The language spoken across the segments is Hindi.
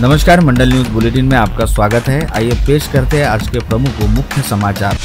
नमस्कार मंडल न्यूज बुलेटिन में आपका स्वागत है आइए पेश करते हैं आज के प्रमुख मुख्य समाचार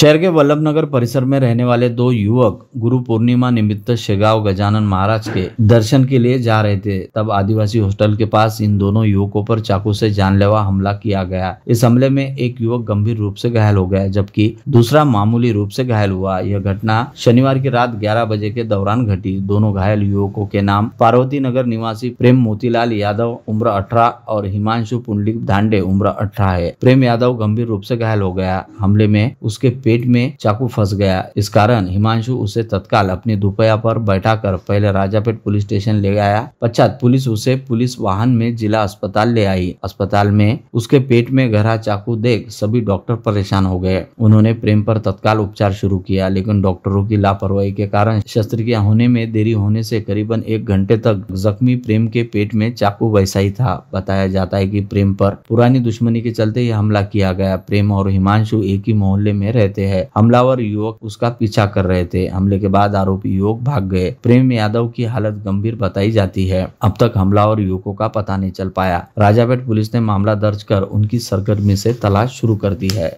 शहर के वल्लभ नगर परिसर में रहने वाले दो युवक गुरु पूर्णिमा निमित्त शेगाव गजानन महाराज के दर्शन के लिए जा रहे थे तब आदिवासी हॉस्टल के पास इन दोनों युवकों पर चाकू से जानलेवा हमला किया गया इस हमले में एक युवक गंभीर रूप से घायल हो गया जबकि दूसरा मामूली रूप से घायल हुआ यह घटना शनिवार की रात ग्यारह बजे के दौरान घटी दोनों घायल युवकों के नाम पार्वती नगर निवासी प्रेम मोतीलाल यादव उम्र अठारह और हिमांशु पुंडलिक धांडे उम्र अठारह है प्रेम यादव गंभीर रूप से घायल हो गया हमले में उसके पेट में चाकू फंस गया इस कारण हिमांशु उसे तत्काल अपने दुपहिया पर बैठा कर पहले राजापेट पुलिस स्टेशन ले आया पश्चात पुलिस उसे पुलिस वाहन में जिला अस्पताल ले आई अस्पताल में उसके पेट में गहरा चाकू देख सभी डॉक्टर परेशान हो गए उन्होंने प्रेम पर तत्काल उपचार शुरू किया लेकिन डॉक्टरों की लापरवाही के कारण शस्त्रक्रिया होने में देरी होने से करीबन एक घंटे तक जख्मी प्रेम के पेट में चाकू वैसा ही था बताया जाता है कि प्रेम पर पुरानी दुश्मनी के चलते यह हमला किया गया प्रेम और हिमांशु एक ही मोहल्ले में रहते थे हमलावर युवक उसका पीछा कर रहे थे हमले के बाद आरोपी युवक भाग गए प्रेम यादव की हालत गंभीर बताई जाती है अब तक हमलावर युवकों का पता नहीं चल पाया राजापेट पुलिस ने मामला दर्ज कर उनकी सरगर्मी से तलाश शुरू कर दी है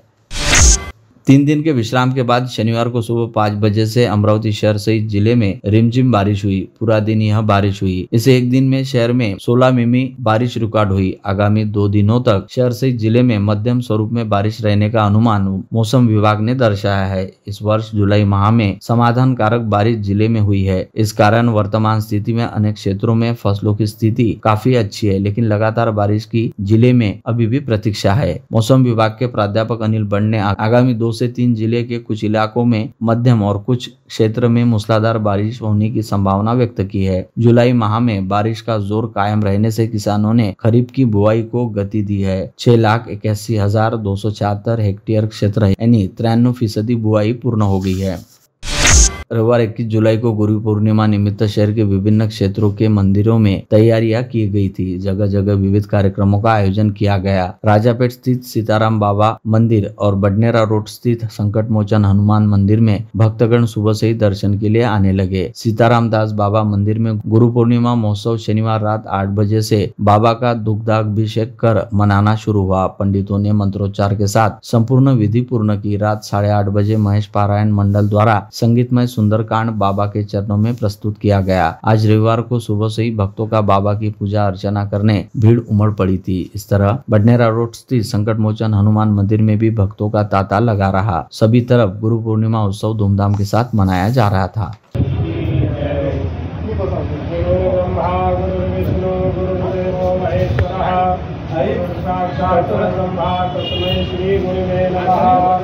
तीन दिन के विश्राम के बाद शनिवार को सुबह पाँच बजे से अमरावती शहर सहित जिले में रिमझिम बारिश हुई पूरा दिन यह बारिश हुई इसे एक दिन में शहर में 16 मिमी बारिश रिकॉर्ड हुई आगामी दो दिनों तक शहर सहित जिले में मध्यम स्वरूप में बारिश रहने का अनुमान मौसम विभाग ने दर्शाया है इस वर्ष जुलाई माह में समाधान कारक बारिश जिले में हुई है इस कारण वर्तमान स्थिति में अनेक क्षेत्रों में फसलों की स्थिति काफी अच्छी है लेकिन लगातार बारिश की जिले में अभी भी प्रतीक्षा है मौसम विभाग के प्राध्यापक अनिल बंड ने आगामी दो से तीन जिले के कुछ इलाकों में मध्यम और कुछ क्षेत्र में मूसलाधार बारिश होने की संभावना व्यक्त की है जुलाई माह में बारिश का जोर कायम रहने से किसानों ने खरीफ की बुआई को गति दी है छह लाख इक्यासी हजार दो सौ छहत्तर हेक्टेयर क्षेत्र यानी तिरानवे फीसदी बुआई पूर्ण हो गई है रविवार इक्कीस जुलाई को गुरु पूर्णिमा निमित्त शहर के विभिन्न क्षेत्रों के मंदिरों में तैयारियां की गई थी जगह जगह विविध कार्यक्रमों का आयोजन किया गया राजापेट स्थित सीताराम बाबा मंदिर और बडनेरा रोड स्थित संकट मोचन हनुमान मंदिर में भक्तगण सुबह से ही दर्शन के लिए आने लगे सीताराम दास बाबा मंदिर में गुरु पूर्णिमा महोत्सव शनिवार रात आठ बजे से बाबा का दुग्धाभिषेक कर मनाना शुरू हुआ पंडितों ने मंत्रोच्चार के साथ संपूर्ण विधि पूर्ण की रात साढ़े आठ बजे महेश पारायण मंडल द्वारा संगीतमय सुंदरकांड बाबा के चरणों में प्रस्तुत किया गया आज रविवार को सुबह से ही भक्तों का बाबा की पूजा अर्चना करने भीड़ उमड़ पड़ी थी इस तरह बडनेरा रोड स्थित संकट मोचन हनुमान मंदिर में भी भक्तों का तांता लगा रहा सभी तरफ गुरु पूर्णिमा उत्सव धूमधाम के साथ मनाया जा रहा था साक्षात् ब्रह्मा तस्मै श्रीगुरुवे नमः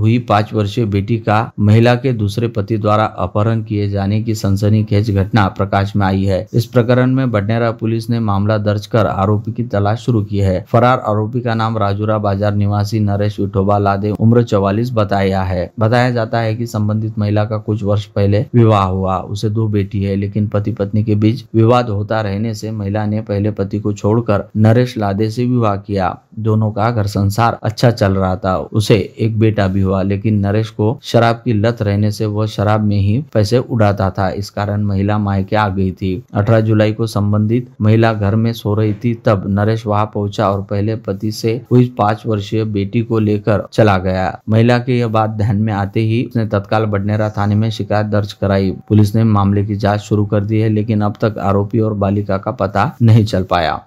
हुई पाँच वर्षीय बेटी का महिला के दूसरे पति द्वारा अपहरण किए जाने की सनसनीखेज घटना प्रकाश में आई है इस प्रकरण में बडनेरा पुलिस ने मामला दर्ज कर आरोपी की तलाश शुरू की है फरार आरोपी का नाम राजूरा बाजार निवासी नरेश विठोबा लादे उम्र चौवालीस बताया है बताया जाता है की संबंधित महिला का कुछ वर्ष पहले विवाह हुआ उसे दो बेटी है लेकिन पति पत्नी के बीच विवाद होता रहने से महिला ने पहले पति को छोड़कर नरेश लादे से विवाह किया दोनों का घर संसार अच्छा चल रहा था उसे एक बेटा भी हुआ लेकिन नरेश को शराब की लत रहने से वह शराब में ही पैसे उड़ाता था इस कारण महिला मायके आ गई थी अठारह जुलाई को संबंधित महिला घर में सो रही थी तब नरेश वहां पहुंचा और पहले पति से हुई पांच वर्षीय बेटी को लेकर चला गया महिला के यह बात ध्यान में आते ही उसने तत्काल बडनेरा थाने में शिकायत दर्ज कराई पुलिस ने मामले की जांच शुरू कर दी है लेकिन अब तक आरोपी और बालिका का पता नहीं चल पाया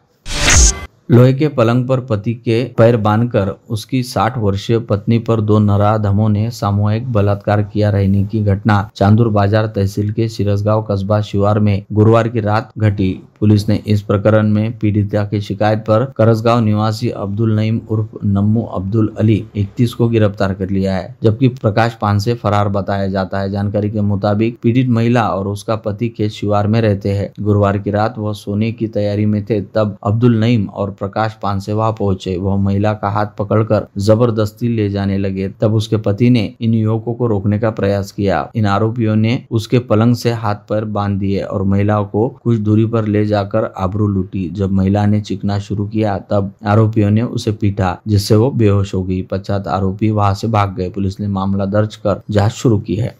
लोहे के पलंग पर पति के पैर बांधकर उसकी 60 वर्षीय पत्नी पर दो नराधमों ने सामूहिक बलात्कार किया रहने की घटना चांदूर बाजार तहसील के सिरसगांव कस्बा शिवार में गुरुवार की रात घटी पुलिस ने इस प्रकरण में पीड़िता की शिकायत पर करसगांव निवासी अब्दुल नईम उर्फ नम्मू अब्दुल अली 31 को गिरफ्तार कर लिया है जबकि प्रकाश पान से फरार बताया जाता है जानकारी के मुताबिक पीड़ित महिला और उसका पति खेत शिवार में रहते हैं गुरुवार की रात वह सोने की तैयारी में थे तब अब्दुल नईम और प्रकाश पान से वहाँ पहुंचे वह महिला का हाथ पकड़कर जबरदस्ती ले जाने लगे तब उसके पति ने इन युवकों को रोकने का प्रयास किया इन आरोपियों ने उसके पलंग से हाथ पर बांध दिए और महिला को कुछ दूरी पर ले जाकर आबरू लूटी जब महिला ने चिकना शुरू किया तब आरोपियों ने उसे पीटा जिससे वो बेहोश हो गई पश्चात आरोपी वहां से भाग गए पुलिस ने मामला दर्ज कर जांच शुरू की है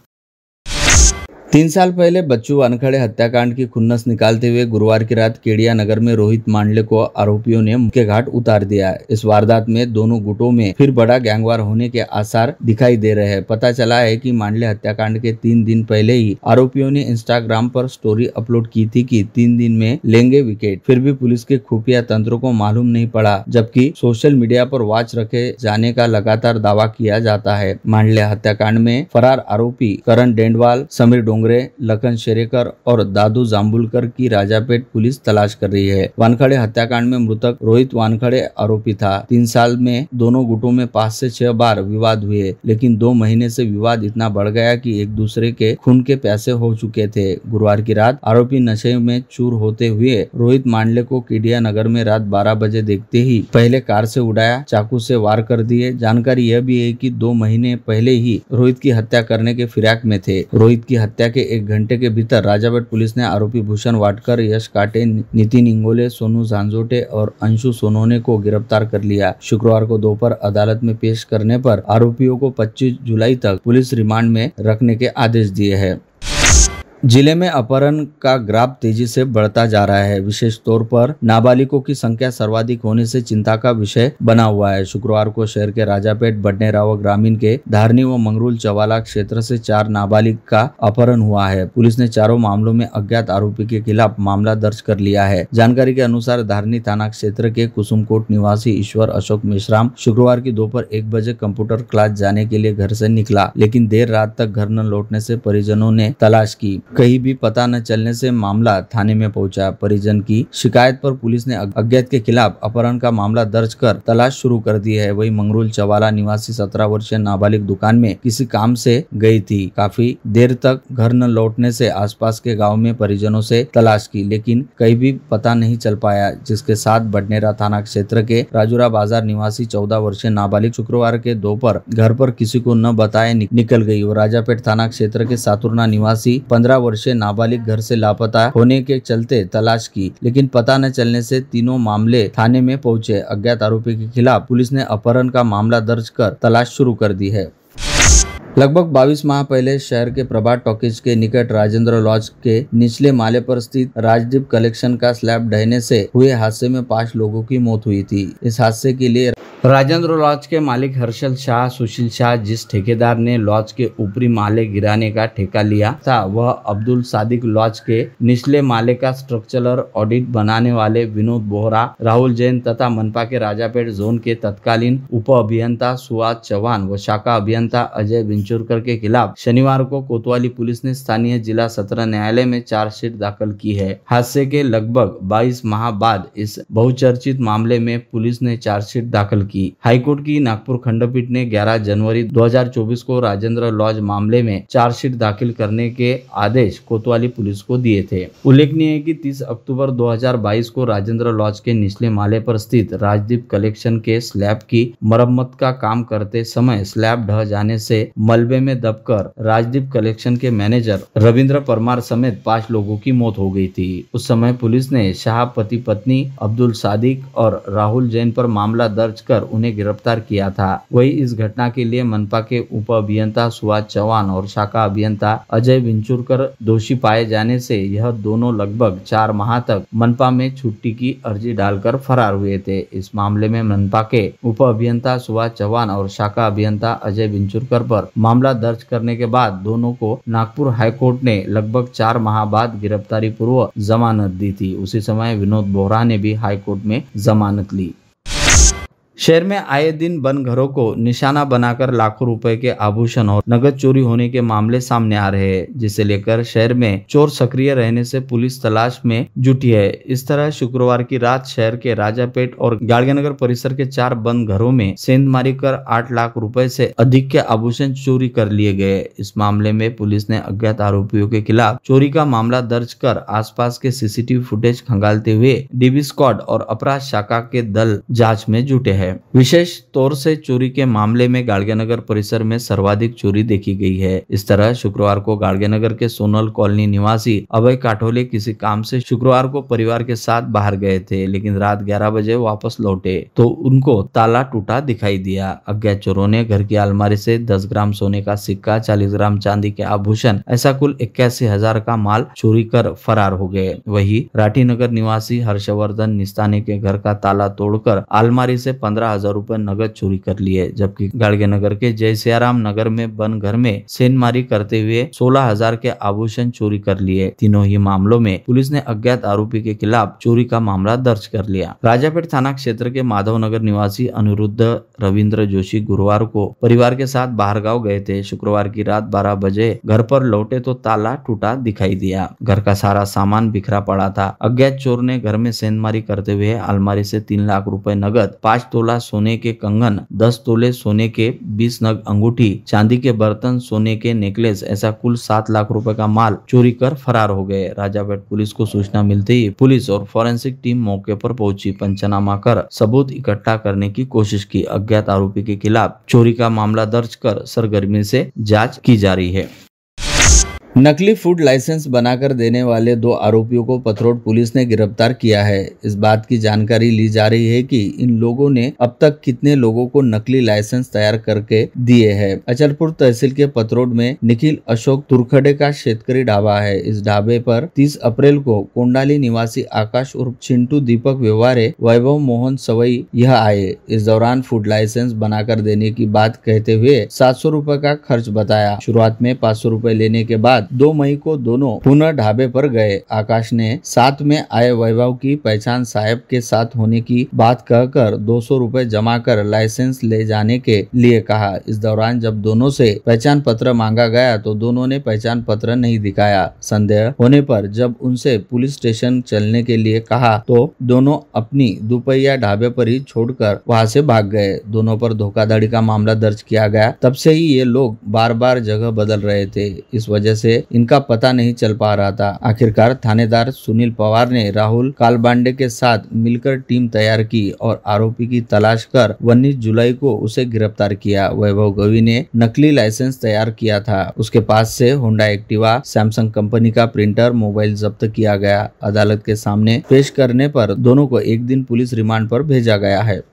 तीन साल पहले बच्चू वानखड़े हत्याकांड की खुन्नस निकालते हुए गुरुवार की रात केडिया नगर में रोहित मांडले को आरोपियों ने मुख्य घाट उतार दिया है इस वारदात में दोनों गुटों में फिर बड़ा गैंगवार होने के आसार दिखाई दे रहे हैं पता चला है कि मांडले हत्याकांड के तीन दिन पहले ही आरोपियों ने इंस्टाग्राम पर स्टोरी अपलोड की थी की तीन दिन में लेंगे विकेट फिर भी पुलिस के खुफिया तंत्रों को मालूम नहीं पड़ा जबकि सोशल मीडिया पर वॉच रखे जाने का लगातार दावा किया जाता है मांडले हत्याकांड में फरार आरोपी करण डेंडवाल समीर डोंग डोंगरे लखन शेरेकर और दादू जाम्बुलकर की राजापेट पुलिस तलाश कर रही है वानखड़े हत्याकांड में मृतक रोहित वानखड़े आरोपी था तीन साल में दोनों गुटों में पांच से छह बार विवाद हुए लेकिन दो महीने से विवाद इतना बढ़ गया कि एक दूसरे के खून के पैसे हो चुके थे गुरुवार की रात आरोपी नशे में चूर होते हुए रोहित मांडले को केडिया नगर में रात बारह बजे देखते ही पहले कार से उड़ाया चाकू से वार कर दिए जानकारी यह भी है कि दो महीने पहले ही रोहित की हत्या करने के फिराक में थे रोहित की हत्या के एक घंटे के भीतर राजावेट पुलिस ने आरोपी भूषण वाडकर यश काटे नितिन इंगोले सोनू झांझोटे और अंशु सोनोने को गिरफ्तार कर लिया शुक्रवार को दोपहर अदालत में पेश करने पर आरोपियों को 25 जुलाई तक पुलिस रिमांड में रखने के आदेश दिए हैं जिले में अपहरण का ग्राफ तेजी से बढ़ता जा रहा है विशेष तौर पर नाबालिगों की संख्या सर्वाधिक होने से चिंता का विषय बना हुआ है शुक्रवार को शहर के राजापेट बडनेरा व ग्रामीण के धारनी व मंगरूल चवाला क्षेत्र से चार नाबालिग का अपहरण हुआ है पुलिस ने चारों मामलों में अज्ञात आरोपी के खिलाफ मामला दर्ज कर लिया है जानकारी के अनुसार धारनी थाना क्षेत्र के कुसुमकोट निवासी ईश्वर अशोक मिश्राम शुक्रवार की दोपहर एक बजे कंप्यूटर क्लास जाने के लिए घर से निकला लेकिन देर रात तक घर न लौटने से परिजनों ने तलाश की कहीं भी पता न चलने से मामला थाने में पहुंचा परिजन की शिकायत पर पुलिस ने अज्ञात के खिलाफ अपहरण का मामला दर्ज कर तलाश शुरू कर दी है वही मंगरूल चवाला निवासी सत्रह वर्षीय नाबालिग दुकान में किसी काम से गई थी काफी देर तक घर न लौटने से आसपास के गाँव में परिजनों से तलाश की लेकिन कहीं भी पता नहीं चल पाया जिसके साथ बडनेरा थाना क्षेत्र के राजूरा बाजार निवासी चौदह वर्षीय नाबालिग शुक्रवार के दोपहर घर पर किसी को न बताए निकल गई और राजापेट थाना क्षेत्र के सातुरना निवासी पंद्रह वर्षीय नाबालिग घर से लापता होने के चलते तलाश की लेकिन पता न चलने से तीनों मामले थाने में पहुंचे अज्ञात आरोपी के खिलाफ पुलिस ने अपहरण का मामला दर्ज कर तलाश शुरू कर दी है लगभग 22 माह पहले शहर के प्रभात टॉकीज के निकट राजेंद्र लॉज के निचले माले पर स्थित राजदीप कलेक्शन का स्लैब ढहने से हुए हादसे में पांच लोगों की मौत हुई थी इस हादसे के लिए राजेंद्र लॉज के मालिक हर्षल शाह सुशील शाह जिस ठेकेदार ने लॉज के ऊपरी माले गिराने का ठेका लिया था वह अब्दुल सादिक लॉज के निचले माले का स्ट्रक्चरल ऑडिट बनाने वाले विनोद बोहरा राहुल जैन तथा मनपा के राजापेट जोन के तत्कालीन उप अभियंता सुहास चौहान व शाखा अभियंता अजय चंचुरकर के खिलाफ शनिवार को कोतवाली पुलिस ने स्थानीय जिला सत्र न्यायालय में चार्जशीट दाखिल की है हादसे के लगभग 22 माह बाद इस बहुचर्चित मामले में पुलिस ने चार्जशीट दाखिल की हाईकोर्ट की नागपुर खंडपीठ ने 11 जनवरी 2024 को राजेंद्र लॉज मामले में चार्जशीट दाखिल करने के आदेश कोतवाली पुलिस को दिए थे उल्लेखनीय है की तीस अक्टूबर दो को राजेंद्र लॉज के निचले माले पर स्थित राजदीप कलेक्शन के स्लैब की मरम्मत का काम करते समय स्लैब ढह जाने से मलबे में दबकर राजदीप कलेक्शन के मैनेजर रविंद्र परमार समेत पांच लोगों की मौत हो गई थी उस समय पुलिस ने शाह पति पत्नी अब्दुल सादिक और राहुल जैन पर मामला दर्ज कर उन्हें गिरफ्तार किया था वही इस घटना के लिए मनपा के उप अभियंता सुभाष चौहान और शाखा अभियंता अजय विंचुरकर दोषी पाए जाने से यह दोनों लगभग चार माह तक मनपा में छुट्टी की अर्जी डालकर फरार हुए थे इस मामले में मनपा के उप अभियंता सुभाष चौहान और शाखा अभियंता अजय विंचुरकर पर मामला दर्ज करने के बाद दोनों को नागपुर हाईकोर्ट ने लगभग चार माह बाद गिरफ्तारी पूर्वक जमानत दी थी उसी समय विनोद बोहरा ने भी हाईकोर्ट में जमानत ली शहर में आए दिन बन घरों को निशाना बनाकर लाखों रुपए के आभूषण और नगद चोरी होने के मामले सामने आ रहे हैं जिसे लेकर शहर में चोर सक्रिय रहने से पुलिस तलाश में जुटी है इस तरह शुक्रवार की रात शहर के राजापेट और गाड़गनगर परिसर के चार बंद घरों में सेंध मारी कर आठ लाख रूपए से अधिक के आभूषण चोरी कर लिए गए इस मामले में पुलिस ने अज्ञात आरोपियों के खिलाफ चोरी का मामला दर्ज कर आसपास के सीसीटीवी फुटेज खंगालते हुए डीबी स्क्वाड और अपराध शाखा के दल जाँच में जुटे हैं विशेष तौर से चोरी के मामले में गाड़गेनगर परिसर में सर्वाधिक चोरी देखी गई है इस तरह शुक्रवार को गाड़गेनगर के सोनल कॉलोनी निवासी अभय काठोले किसी काम से शुक्रवार को परिवार के साथ बाहर गए थे लेकिन रात ग्यारह बजे वापस लौटे तो उनको ताला टूटा दिखाई दिया अज्ञात चोरों ने घर की अलमारी से दस ग्राम सोने का सिक्का चालीस ग्राम चांदी के आभूषण ऐसा कुल इक्यासी हजार का माल चोरी कर फरार हो गए वही राठी नगर निवासी हर्षवर्धन निस्तानी के घर का ताला तोड़कर अलमारी से पंद्रह हजार रूपए नगद चोरी कर लिए जबकि गाड़गे नगर के जय नगर में बन घर में सेनमारी करते हुए सोलह हजार के आभूषण चोरी कर लिए तीनों ही मामलों में पुलिस ने अज्ञात आरोपी के खिलाफ चोरी का मामला दर्ज कर लिया राजापेट थाना क्षेत्र के माधव नगर निवासी अनिरुद्ध रविन्द्र जोशी गुरुवार को परिवार के साथ बाहर गाँव गए थे शुक्रवार की रात बारह बजे घर पर लौटे तो ताला टूटा दिखाई दिया घर का सारा सामान बिखरा पड़ा था अज्ञात चोर ने घर में सेंधमारी करते हुए अलमारी से तीन लाख रुपए नगद पांच तो तोला सोने के कंगन दस तोले सोने के बीस नग अंगूठी चांदी के बर्तन सोने के नेकलेस ऐसा कुल सात लाख रुपए का माल चोरी कर फरार हो गए राजापेट पुलिस को सूचना मिलते ही पुलिस और फोरेंसिक टीम मौके पर पहुंची पंचनामा कर सबूत इकट्ठा करने की कोशिश की अज्ञात आरोपी के खिलाफ चोरी का मामला दर्ज कर सरगर्मी से जांच की जा रही है नकली फूड लाइसेंस बनाकर देने वाले दो आरोपियों को पथरोड पुलिस ने गिरफ्तार किया है इस बात की जानकारी ली जा रही है कि इन लोगों ने अब तक कितने लोगों को नकली लाइसेंस तैयार करके दिए हैं अचलपुर तहसील के पथरोड में निखिल अशोक तुरखड़े का शेतकारी ढाबा है इस ढाबे पर 30 अप्रैल को कोंडाली निवासी आकाश उर्फ चिंटू दीपक व्यवहारे वैभव मोहन सवई यह आए इस दौरान फूड लाइसेंस बनाकर देने की बात कहते हुए सात सौ का खर्च बताया शुरुआत में पाँच सौ लेने के बाद बाद दो मई को दोनों पुनः ढाबे पर गए आकाश ने साथ में आए वैभव की पहचान साहेब के साथ होने की बात कहकर दो सौ रूपए जमा कर लाइसेंस ले जाने के लिए कहा इस दौरान जब दोनों से पहचान पत्र मांगा गया तो दोनों ने पहचान पत्र नहीं दिखाया संदेह होने पर जब उनसे पुलिस स्टेशन चलने के लिए कहा तो दोनों अपनी दुपहिया ढाबे पर ही छोड़कर वहां से भाग गए दोनों पर धोखाधड़ी का मामला दर्ज किया गया तब से ही ये लोग बार बार जगह बदल रहे थे इस वजह से थे इनका पता नहीं चल पा रहा था आखिरकार थानेदार सुनील पवार ने राहुल कालबांडे के साथ मिलकर टीम तैयार की और आरोपी की तलाश कर उन्नीस जुलाई को उसे गिरफ्तार किया वैभव गवी ने नकली लाइसेंस तैयार किया था उसके पास से होंडा एक्टिवा सैमसंग कंपनी का प्रिंटर मोबाइल जब्त किया गया अदालत के सामने पेश करने पर दोनों को एक दिन पुलिस रिमांड पर भेजा गया है